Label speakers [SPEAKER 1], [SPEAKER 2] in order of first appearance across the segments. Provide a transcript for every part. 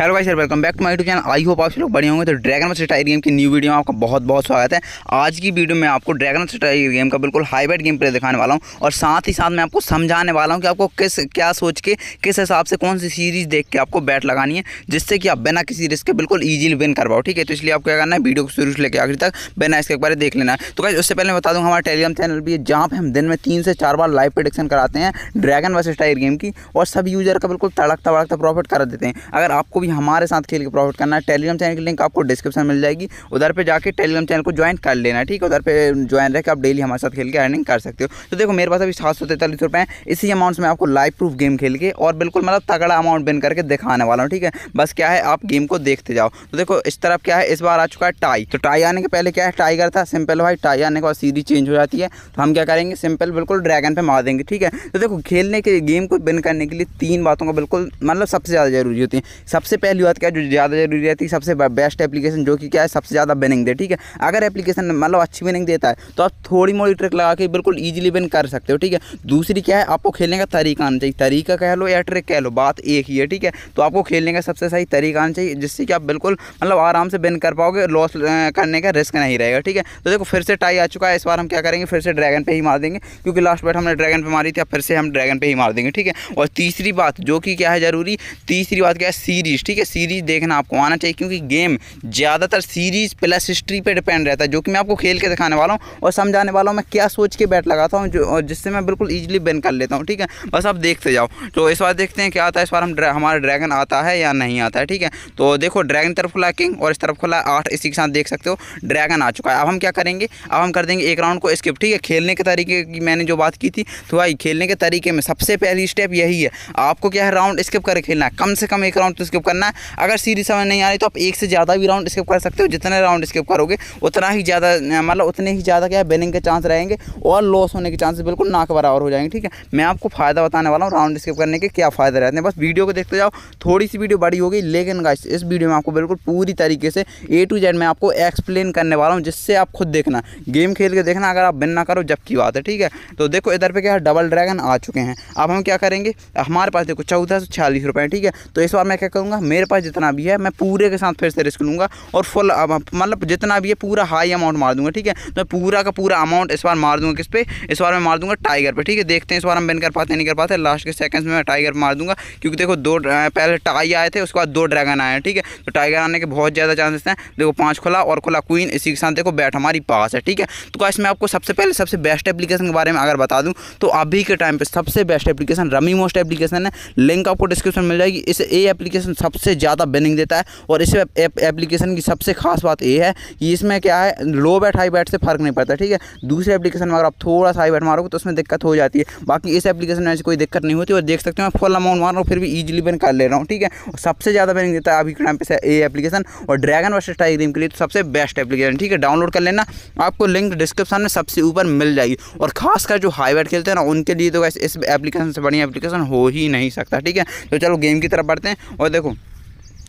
[SPEAKER 1] hello भाई sir welcome back to my YouTube channel I hope आप लोग बढ़िया होंगे तो ड्रैगन बस टाइर गेम की न्यू वीडियो में आपका बहुत बहुत स्वागत है आज की वीडियो में आपको ड्रैगन स्टाइल गेम का बिल्कुल हाईब्रिड गेम प्ले दिखाने वाला हूं और साथ ही साथ मैं आपको समझाने वाला हूं कि आपको किस क्या सोच के किस हिसाब से कौन सी सीरीज़ देख के आपको बैट लगानी है जिससे कि आप बिना किसी रिस्क के बिल्कुल ईजिली विन कर पाओ ठीक है तो इसलिए आपको क्या करना है वीडियो को शुरू से लेकर आखिर तक बिना इसके एक बार देख लेना है तो भाई उससे पहले बता दूँ हमारा टेलीग्राम चैनल भी है जहाँ पर हम दिन में तीन से चार बार लाइव प्रोडिक्शन कराते हैं ड्रैगन बस स्टाइल गेम की और सब यूजर का बिल्कुल तड़कता वड़कता प्रॉफिट करा देते हैं अगर आपको भी भी हमारे साथ खेल के प्रॉफिट करना है टेलीग्राम चैनल की लिंक आपको डिस्क्रिप्शन मिल जाएगी उधर पर जाकर टेलीग्राम चैनल को ज्वाइन कर लेना ठीक है उधर पर ज्वाइन रहकर आप डेली हमारे साथ खेल के अर्निंग कर सकते हो तो देखो मेरे पास अभी सात सौ तैंतालीस रुपये हैं इसी अमाउंट में आपको लाइव प्रूफ गेम खेल के और बिल्कुल मतलब तगड़ा अमाउंट बिन करके दिखाने वाला हूँ ठीक है बस क्या है आप गेम को देखते जाओ तो देखो इस तरफ क्या है इस बार आ चुका है टाई तो टाई आने के पहले क्या है टाइगर था सिंपल भाई टाई आने के बाद सीधी चेंज हो जाती है तो हम क्या करेंगे सिंपल बिल्कुल ड्रैगन पे मार देंगे ठीक है तो देखो खेलने के गेम को बिन करने के लिए तीन बातों का बिल्कुल मतलब सबसे ज़्यादा जरूरी होती है सबसे पहली बात क्या जो ज़्यादा जरूरी रहती है सबसे बेस्ट एप्लीकेशन जो कि क्या है सबसे ज़्यादा बेनिंग दे ठीक है अगर एप्लीकेशन मतलब अच्छी बेनिंग देता है तो आप थोड़ी मोड़ी ट्रिक लगा के बिल्कुल ईजिली बेन कर सकते हो ठीक है दूसरी क्या है आपको खेलने का तरीका आना चाहिए तरीका कह लो या ट्रिक कह लो बात एक ही है ठीक है तो आपको खेलने का सबसे सही तरीका आना चाहिए जिससे कि आप बिल्कुल मतलब आराम से बेन कर पाओगे लॉस करने का रिस्क नहीं रहेगा ठीक है तो देखो फिर से टाई आ चुका है इस बार हम क्या करेंगे फिर से ड्रैगन पे ही मार देंगे क्योंकि लास्ट बैट हमने ड्रैगन पे मारी थी अब फिर से हम ड्रैगन पे ही मार देंगे ठीक है और तीसरी बात जो कि क्या है ज़रूरी तीसरी बात क्या है सीरीज ठीक है सीरीज़ देखना आपको आना चाहिए क्योंकि गेम ज़्यादातर सीरीज़ प्लस हिस्ट्री पर डिपेंड रहता है जो कि मैं आपको खेल के दिखाने वाला हूँ और समझाने वाला हूँ मैं क्या सोच के बैट लगाता हूँ जो जिससे मैं बिल्कुल ईजिली बैन कर लेता हूँ ठीक है बस आप देखते जाओ तो इस बार देखते हैं क्या आता है इस बार हम हमारा ड्रैगन आता है या नहीं आता है ठीक है तो देखो ड्रैगन तरफ खुला किंग और इस तरफ खुला आठ इसी के साथ देख सकते हो ड्रैगन आ चुका है अब हम क्या करेंगे अब हम कर देंगे एक राउंड को स्किप ठीक है खेलने के तरीके की मैंने जो बात की थी तो भाई खेलने के तरीके में सबसे पहली स्टेप यही है आपको क्या है राउंड स्किप करके खेलना है कम से कम एक राउंड तो स्किप करना है अगर सीरीज समझ नहीं आ रही तो आप एक से ज़्यादा भी राउंड स्किप कर सकते हो जितने राउंड स्किप करोगे उतना ही ज़्यादा मतलब उतने ही ज़्यादा क्या बेनिंग के चांस रहेंगे और लॉस होने के चांसेस बिल्कुल नाक बराबर हो जाएंगे ठीक है मैं आपको फ़ायदा बताने वाला हूँ राउंड स्किप करने के क्या फ़ायदे रहते हैं बस वीडियो को देखते जाओ थोड़ी सी वीडियो बड़ी होगी लेकिन गाइस इस वीडियो में आपको बिल्कुल पूरी तरीके से ए टू जेड मैं आपको एक्सप्लेन करने वाला हूँ जिससे आप खुद देखना गेम खेल के देखना अगर आप बिन ना करो जब की बात है ठीक है तो देखो इधर पर क्या है डबल ड्रैगन आ चुके हैं अब हम क्या करेंगे हमारे पास देखो चौदह सौ छियालीस रुपए ठीक है तो इस बार मैं क्या करूँगा लूँगा मेरे पास जितना भी है मैं पूरे के साथ फिर से रिस्क लूँगा और फुल मतलब जितना भी है पूरा हाई अमाउंट मार दूँगा ठीक है तो मैं पूरा का पूरा अमाउंट इस बार मार दूँगा किस पे इस बार मैं मार दूँगा टाइगर पर ठीक है देखते हैं इस बार हम बिन कर पाते नहीं कर पाते लास्ट के सेकेंड्स में मैं टाइगर मार दूँगा क्योंकि देखो दो पहले टाई आए थे उसके बाद दो ड्रैगन आए हैं ठीक है तो टाइगर आने के बहुत ज़्यादा चांसेस हैं देखो पाँच खुला और खुला क्वीन इसी के साथ देखो बैट हमारी पास है ठीक है तो क्या मैं आपको सबसे पहले सबसे बेस्ट एप्लीकेशन के बारे में अगर बता दूँ तो अभी के टाइम पर सबसे best application rummy most application है लिंक आपको डिस्क्रिप्शन मिल जाएगी इस ए एप्लीकेशन सब सबसे ज़्यादा बेनिंग देता है और इस एप्लीकेशन की सबसे खास बात यह है कि इसमें क्या है लो बैट हाई बैट से फ़र्क नहीं पड़ता ठीक है दूसरे एप्लीकेशन में अगर आप थोड़ा सा हाई बैट मारोगे तो उसमें दिक्कत हो जाती है बाकी इस एप्लीकेशन में ऐसी कोई दिक्कत नहीं होती और देख सकते हो मैं फुल अमाउंट मार रहा हूँ फिर भी ईजिली बिन कर ले रहा हूँ ठीक है और सबसे ज़्यादा बेनिंग देता है अभी के टाइम पर ये एप्लीकेशन और ड्रैगन वर्ष स्टाइल गेम के लिए तो सबसे बेस्ट एप्लीकेशन ठीक है डाउनलोड कर लेना आपको लिंक डिस्क्रिप्शन में सबसे ऊपर मिल जाएगी और खासकर जो हाई बैट खेलते हैं ना उनके लिए तो इस एप्लीकेशन से बढ़िया एप्लीकेशन हो ही नहीं सकता ठीक है तो चलो गेम की तरफ बढ़ते हैं और देखो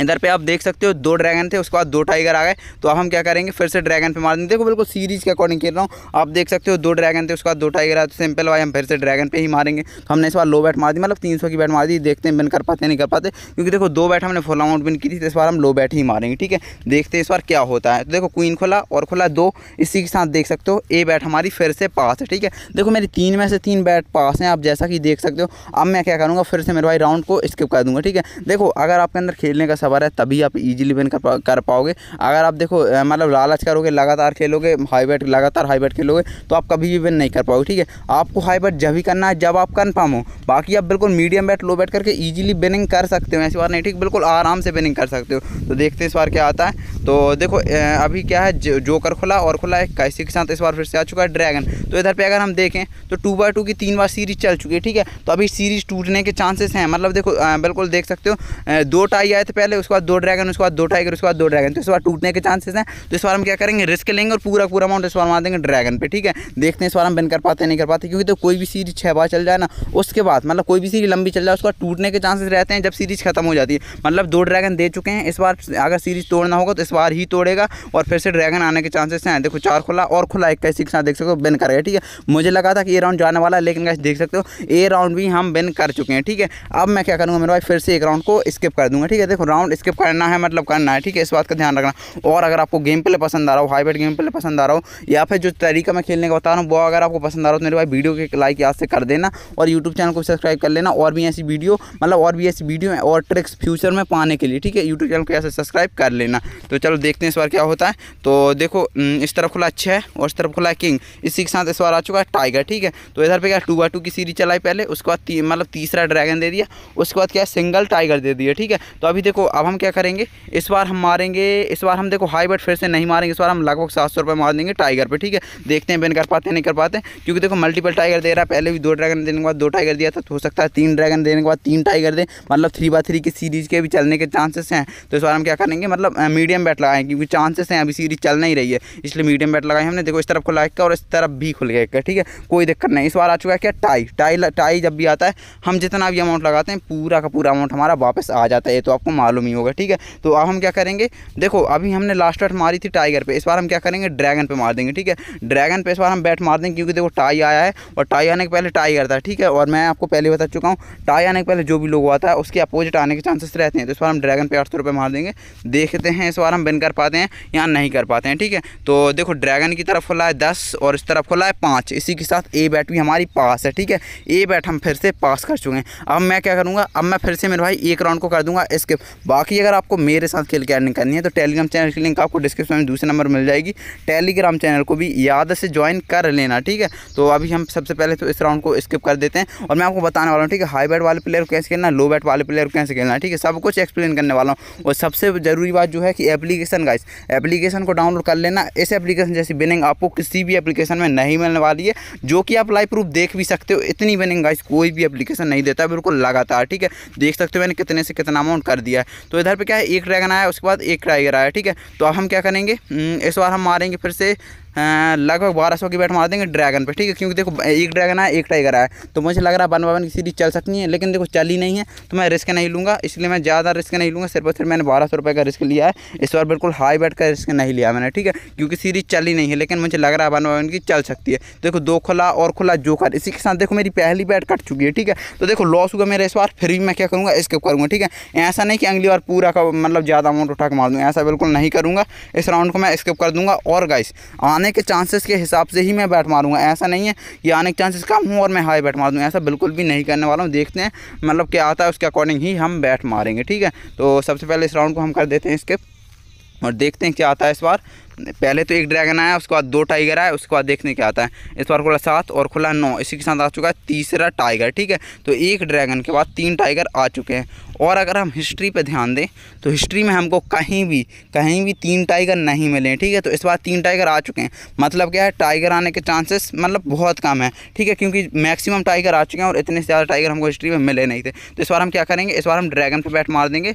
[SPEAKER 1] इधर पे आप देख सकते हो दो ड्रैगन थे उसके बाद दो टाइगर आ गए तो अब हम क्या करेंगे फिर से ड्रैगन पे मार देंगे देखो बिल्कुल सीरीज के अकॉर्डिंग खेल रहा हूँ आप देख सकते हो दो ड्रैगन थे उसके बाद दो टाइगर आए तो सिंपल वाई हम फिर से ड्रैगन पे ही मारेंगे तो हमने इस बार लो बैट मार दी मतलब तीन की बैट मार दी देखते हैं बिन कर पाते नहीं कर पाते क्योंकि देखो दो बैट हमने फुल अमाउंट बिन की थी तो इस बार हम लो बैट ही मारेंगे ठीक है देखते हैं इस बार क्या होता है तो देखो क्वीन खुला और खुला दो इसी के साथ देख सकते हो ए बैट हमारी फिर से पास है ठीक है देखो मेरी तीन में से तीन बैट पास हैं आप जैसा कि देख सकते हो अब मैं क्या करूँगा फिर से मेरे भाई राउंड को स्किप कर दूँगा ठीक है देखो अगर आपके अंदर खेलने का सवार है तभी आप इजीली विन कर कर पाओगे अगर आप देखो मतलब लालच करोगे लगातार खेलोगे हाई बैट लगातार हाई बैट खेलोगे तो आप कभी भी विन नहीं कर पाओगे ठीक है आपको हाई बैट जब ही करना है जब आप कन्फर्म हो बाकी आप बिल्कुल मीडियम बैट लो बैट करके ईजिली बिनिंग कर सकते हो ऐसी बात नहीं ठीक बिल्कुल आराम से बिनिंग कर सकते हो तो देखते इस बार क्या आता है तो देखो अभी क्या है जोकर खुला और खुला है कैसी के साथ इस बार फिर से आ चुका है ड्रैगन तो इधर पर अगर हम देखें तो टू बाई टू की तीन बार सीरीज चल चुकी है ठीक है तो अभी सीरीज टूटने के चांसेस हैं मतलब देखो बिल्कुल देख सकते हो दो टाई आए थे पहले पहले उसके बाद दो ड्रैगन उसके बाद दो टाइगर उसके बाद दो ड्रैगन तो इस बार टूटने के चांसेस हैं तो इस बार हम क्या करेंगे रिस्क लेंगे और पूरा पूरा अमाउंट इस बार मार देंगे ड्रैगन पे ठीक है देखते हैं इस बार हम बिन कर पाते नहीं कर पाते क्योंकि तो कोई भी सीरीज छः बार चल जाए ना उसके बाद मतलब कोई भी सीरीज लंबी चल जाए उसका टूटने के चांसेस रहते हैं जब सीरीज खत्म हो जाती है मतलब दो ड्रैगन दे चुके हैं इस बार अगर सीरीज तोड़ना होगा तो इस बार ही तोड़ेगा और फिर से ड्रैगन आने के चांसेस हैं देखो चार खुला और खुला एक कैसी के साथ देख सकते हो बिन करेगा ठीक है मुझे लगा था कि ए राउंड जाने वाला है लेकिन देख सकते हो ए राउंड भी हम बिन कर चुके हैं ठीक है अब मैं क्या करूँगा मेरे भाई फिर से एक राउंड को स्किप कर दूंगा ठीक है देखो राउंड साउंड स्किप करना है मतलब करना है ठीक है इस बात का ध्यान रखना और अगर आपको गेम प्ले पसंद आ रहा हो हाईब्रिड गेम प्ले पसंद आ रहा हो या फिर जो तरीका मैं खेलने का बता रहा हूँ वो अगर आपको पसंद आ रहा हो तो मेरे भाई वीडियो के लाइक याद से कर देना और यूट्यूब चैनल को सब्सक्राइब कर लेना और भी ऐसी वीडियो मतलब और भी ऐसी वीडियो और ट्रिक्स फ्यूचर में पाने के लिए ठीक है यूट्यूब चैनल को ऐसे सब्सक्राइब कर लेना तो चलो देखते हैं इस बार क्या होता है तो देखो हम्म, इस तरफ खुला अच्छा है और इस तरफ खुला किंग इसी के साथ इस बार आ चुका है टाइगर ठीक है तो इधर पर क्या टू बाई टू की सीरीज चलाई पहले उसके बाद मतलब तीसरा ड्रैगन दे दिया उसके बाद क्या सिंगल टाइगर दे दिया ठीक है तो अभी देखो अब हम क्या करेंगे इस बार हम मारेंगे इस बार हम देखो हाई बट फिर से नहीं मारेंगे इस बार हम लगभग सात सौ रुपये मार देंगे टाइगर पे ठीक है देखते हैं बिन कर पाते हैं नहीं कर पाते क्योंकि देखो मल्टीपल टाइगर दे रहा है पहले भी दो ड्रैगन देने के बाद दो टाइगर दिया था तो हो सकता है तीन ड्रैगन देने के बाद तीन टाइगर दे मतलब थ्री बाई थ्री की सीरीज़ के भी चलने के चांसेस हैं तो इस बार हम क्या करेंगे मतलब मीडियम बैट लगाएँ क्योंकि चांसेस हैं अभी सीरीज चल नहीं रही है इसलिए मीडियम बैट लगाए हमने देखो इस तरफ खुला और इस तरफ भी खुल गया ठीक है कोई दिक्कत नहीं इस बार आ चुका है क्या टाई टाई टाई जब भी आता है हम जितना भी अमाउंट लगाते हैं पूरा का पूरा अमाउंट हमारा वापस आ जाता है ये तो आपको मालूम मालूम ही होगा ठीक है तो अब हम क्या करेंगे देखो अभी हमने लास्ट बैट मारी थी टाइगर पे इस बार हम क्या करेंगे ड्रैगन पे मार देंगे ठीक है ड्रैगन पे इस बार हम बैट मार देंगे क्योंकि देखो टाई आया है और टाई आने के पहले टाइगर था ठीक है और मैं आपको पहले बता चुका हूँ टाई आने के पहले जो भी लोग आता है उसके अपोजिट आने के चांसेस रहते हैं तो इस बार हम ड्रैगन पे आठ मार देंगे देखते हैं इस बार हम बिन कर पाते हैं या नहीं कर पाते हैं ठीक है तो देखो ड्रैगन की तरफ खुला है दस और इस तरफ खुला है पाँच इसी के साथ ए बैट भी हमारी पास है ठीक है ए बैट हम फिर से पास कर चुके हैं अब मैं क्या करूँगा अब मैं फिर से मेरे भाई एक राउंड को कर दूंगा इसके बाकी अगर आपको मेरे साथ खेल के अर्निंग करनी है तो टेलीग्राम चैनल की लिंक आपको डिस्क्रिप्शन में दूसरे नंबर मिल जाएगी टेलीग्राम चैनल को भी याद से ज्वाइन कर लेना ठीक है तो अभी हम सबसे पहले तो इस राउंड को स्किप कर देते हैं और मैं आपको बताने वाला हूँ ठीक है हाई बैट वाले प्लेयर को कैसे खेलना लो बैट वाले प्लेयर को कैसे खेलना ठीक है सब कुछ एक्सप्लेन करने वाला हूँ और सबसे ज़रूरी बात जो है कि एप्लीकेशन गाइस एप्लीकेशन को डाउनलोड कर लेना इस एप्लीकेशन जैसी बिनिंग आपको किसी भी एप्लीकेशन में नहीं मिलने वाली है जो कि आप लाइव प्रूफ देख भी सकते हो इतनी बिनिंग गाइस कोई भी एप्लीकेशन नहीं देता बिल्कुल लगातार ठीक है देख सकते हो मैंने कितने से कितना अमाउंट कर दिया है तो इधर पर क्या है एक ड्रैगन आया उसके बाद एक टाइगर आया ठीक है तो अब हम क्या करेंगे हम्म, इस बार हम मारेंगे फिर से हाँ, लगभग बारह सौ की बैट मार देंगे ड्रैगन पे ठीक है क्योंकि देखो एक ड्रैगन आया एक टाइगर आया तो मुझे लग रहा है वन बावन की सीरीज चल सकती है लेकिन देखो चली नहीं है तो मैं रिस्क नहीं लूँगा इसलिए मैं ज़्यादा रिस्क नहीं लूँगा सिर्फ और सिर्फ मैंने बारह सौ रुपये का रिस्क लिया है इस बार बिल्कुल हाई बैट का रिस्क नहीं लिया मैंने ठीक है क्योंकि सीरीज चली नहीं है लेकिन मुझे लग रहा है वन की चल सकती है देखो दो खुला और खुला जोकर इसी के साथ देखो मेरी पहली बैट कट चुकी है ठीक है तो देखो लॉस हुआ मेरा इस बार फिर भी मैं क्या करूँगा स्किप करूँगा ठीक है ऐसा नहीं कि अगली बार पूरा का मतलब ज़्यादा अमाउंट उठा के मार दूँगा ऐसा बिल्कुल नहीं करूँगा इस राउंड को मैं स्किप कर दूँगा और गाइस आने आने के चांसेस के हिसाब से ही मैं बैट मारूंगा ऐसा नहीं है कि आने के चांसेस कम हूँ और मैं हाई बैट मार दूँ ऐसा बिल्कुल भी नहीं करने वाला हूँ देखते हैं मतलब क्या आता है उसके अकॉर्डिंग ही हम बैट मारेंगे ठीक है तो सबसे पहले इस राउंड को हम कर देते हैं स्किप और देखते हैं क्या आता है इस बार पहले तो एक ड्रैगन आया उसके बाद दो टाइगर आया उसके बाद देखने क्या आता है इस बार खुला सात और खुला नौ इसी के साथ आ चुका है तीसरा टाइगर ठीक है तो एक ड्रैगन के बाद तीन टाइगर आ चुके हैं और अगर हम हिस्ट्री पे ध्यान दें तो हिस्ट्री में हमको कहीं भी कहीं भी तीन टाइगर नहीं मिले ठीक है तो इस बार तीन टाइगर आ चुके हैं मतलब क्या है टाइगर आने के चांसेस मतलब बहुत कम है ठीक है क्योंकि मैक्सिमम टाइगर आ चुके हैं और इतने से ज़्यादा टाइगर हमको हिस्ट्री में मिले नहीं थे तो इस बार हम क्या करेंगे इस बार हम ड्रैगन पर बैट मार देंगे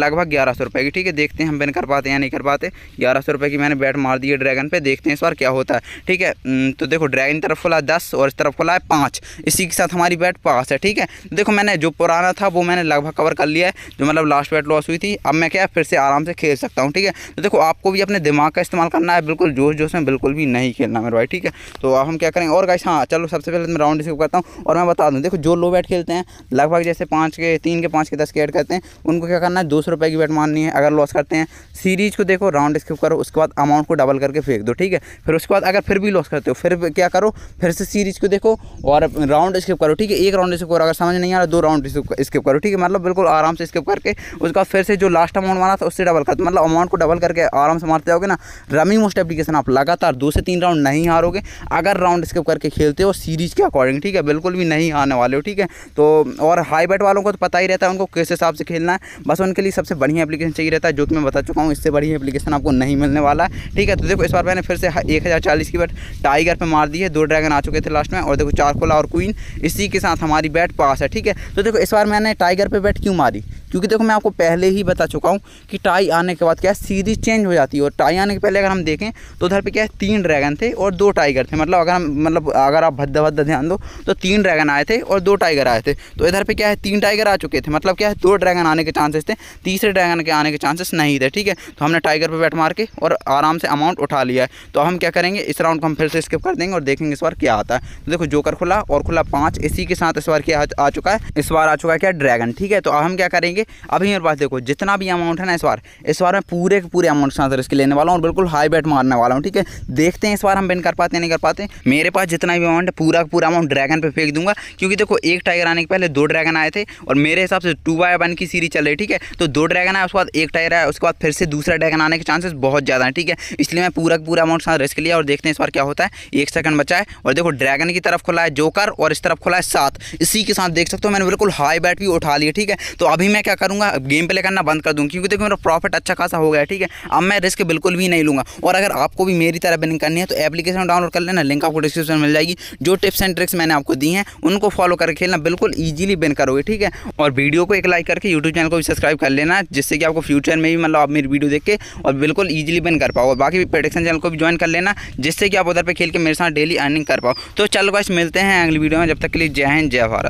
[SPEAKER 1] लगभग ग्यारह सौ रुपये की ठीक है देखते हैं हम बिन कर पाते हैं या नहीं कर पाते ग्यारह सौ रुपये की मैंने मैंने बैट मार दिया ड्रैगन पे देखते हैं इस बार क्या होता है ठीक है हम्म, तो देखो ड्रैगन तरफ खुला दस और इस तरफ खुला है पाँच इसी के साथ हमारी बैट पास है ठीक है देखो मैंने जो पुराना था वो मैंने लगभग कवर कर लिया है जो मतलब लास्ट बैट लॉस हुई थी अब मैं क्या फिर से आराम से खेल सकता हूँ ठीक है तो देखो आपको भी अपने दिमाग का इस्तेमाल करना है बिल्कुल जोश जोश में बिल्कुल भी नहीं खेलना मेरे भाई ठीक है तो अब हम क्या करें और गाइस हाँ चलो सबसे पहले मैं राउंड रिसीव करता हूँ और मैं बता दूँ देखो जो लो बैट खेलते हैं लगभग जैसे पाँच के तीन के पाँच के दस के ऐड करते हैं उनको क्या करना है दो सौ रुपये की बैट मारनी है अगर लॉस करते हैं सीरीज़ को देखो राउंड स्किप करो उसके बाद अमाउंट को डबल करके फेंक दो ठीक है फिर उसके बाद अगर फिर भी लॉस करते हो फिर क्या करो फिर से सीरीज को देखो और राउंड स्किप करो ठीक है एक राउंड स्किप करो अगर समझ नहीं आ रहा दो राउंड स्किप करो ठीक है मतलब बिल्कुल आराम से स्किप करके उसके बाद फिर से जो लास्ट अमाउंट मारा था उससे डबल करते मतलब अमाउंट को डबल करके आराम से मारते जाओगे ना रमी मोस्ट एप्लीकेशन आप लगातार दो से तीन राउंड नहीं हारोगे अगर राउंड स्किप करके खेलते हो सीरीज के अकॉर्डिंग ठीक है बिल्कुल भी नहीं हारने वाले हो ठीक है तो और हाई बैट वालों को तो पता ही रहता है उनको किस हिसाब से खेलना है बस उनके लिए सबसे बढ़िया एप्लीकेशन चाहिए रहता है जो कि मैं बता चुका हूँ इससे बढ़िया एप्लीकेशन आपको नहीं मिलने वाला है ठीक है तो देखो इस बार मैंने फिर से एक हज़ार चालीस की बैट टाइगर पर मार दी है दो ड्रैगन आ चुके थे लास्ट में और देखो चार खोला और क्वीन इसी के साथ हमारी बैट पास है ठीक है तो देखो इस बार मैंने टाइगर पर बैट क्यों मारी क्योंकि देखो मैं आपको पहले ही बता चुका हूँ कि टाई आने के बाद क्या है सीरीज चेंज हो जाती है और टाई आने के पहले अगर हम देखें तो उधर पे क्या है तीन ड्रैगन थे और दो टाइगर थे मतलब अगर हम मतलब अगर आप भद्दा भद्दा ध्यान दो तो तीन ड्रैगन आए थे और दो टाइगर आए थे तो इधर पर क्या है तीन टाइगर आ चुके थे मतलब क्या है दो ड्रैगन आने के चांसेस थे तीसरे ड्रैगन के आने के चांसेस नहीं थे ठीक है तो हमने टाइगर पर बैठ मार के और आराम से अमाउंट उठा लिया है तो हम क्या करेंगे इस राउंड को हम फिर से स्किप कर देंगे और देखेंगे इस बार क्या आता है तो देखो जोकर खुला और खुला पाँच इसी के साथ इस बार क्या आ चुका है इस बार आ चुका है क्या ड्रैगन ठीक है तो अब हम क्या करेंगे अभी मेरे पास देखो जितना भी अमाउंट है ना इस बार इस बार मैं पूरे के पूरे अमाउंट ट्रांसफर रिस्क लेने वाला हूँ और बिल्कुल हाई बेट मारने वाला हूँ ठीक है देखते हैं इस बार हम बिन कर पाते नहीं कर पाते मेरे पास जितना भी अमाउंट है पूरा का पूरा अमाउंट ड्रैगन पर फेंक दूंगा क्योंकि देखो एक टाइगर आने के पहले दो ड्रैगन आए थे और मेरे हिसाब से टू बाय वन की सीरीज चल रही ठीक है तो दो ड्रैगन आया उसके बाद एक टाइगर आया उसके बाद फिर से दूसरा ड्रैगन आने के चांसेस बहुत ज़्यादा है ठीक है इसलिए मैं पूरा पूरा अमाउंट साथ रिस्क लिया और देखते हैं इस बार क्या होता है एक सेकंड बचा है और देखो ड्रैगन की तरफ खुला है जोकर और इस तरफ खुला है सात इसी के साथ देख सकते हो मैंने बिल्कुल हाई बैट भी उठा लिया ठीक है तो अभी मैं क्या क्या करूँगा गेम प्ले करना बंद कर दूँ क्योंकि देखो मेरा प्रॉफिट अच्छा खासा हो गया ठीक है अब मैं रिस्क बिल्कुल भी नहीं लूँगा और अगर आपको भी मेरी तरह बनिंग करनी है तो एप्लीकेशन डाउनलोड कर लेना लिंक आपको डिस्क्रिप्शन मिल जाएगी जो टिप्स एंड ट्रिक्स मैंने आपको दी हैं उनको फॉलो करके खेलना बिल्कुल ईजिली बिन करोगे ठीक है और वीडियो को एक लाइक करके यूट्यूब चैनल को भी सब्सक्राइब कर लेना जिससे कि आपको फ्यूचर में भी मतलब आप मेरी वीडियो देख के और बिल्कुल ईजिली बिन कर पाओ बाकी प्रोडक्शन चैनल को भी ज्वाइन कर लेना जिससे कि आप उधर पर खेल के मेरे साथ डेली अर्निंग कर पाओ तो चलो बस मिलते हैं अगली वीडियो में जब तक के लिए जय हिंद जय भारत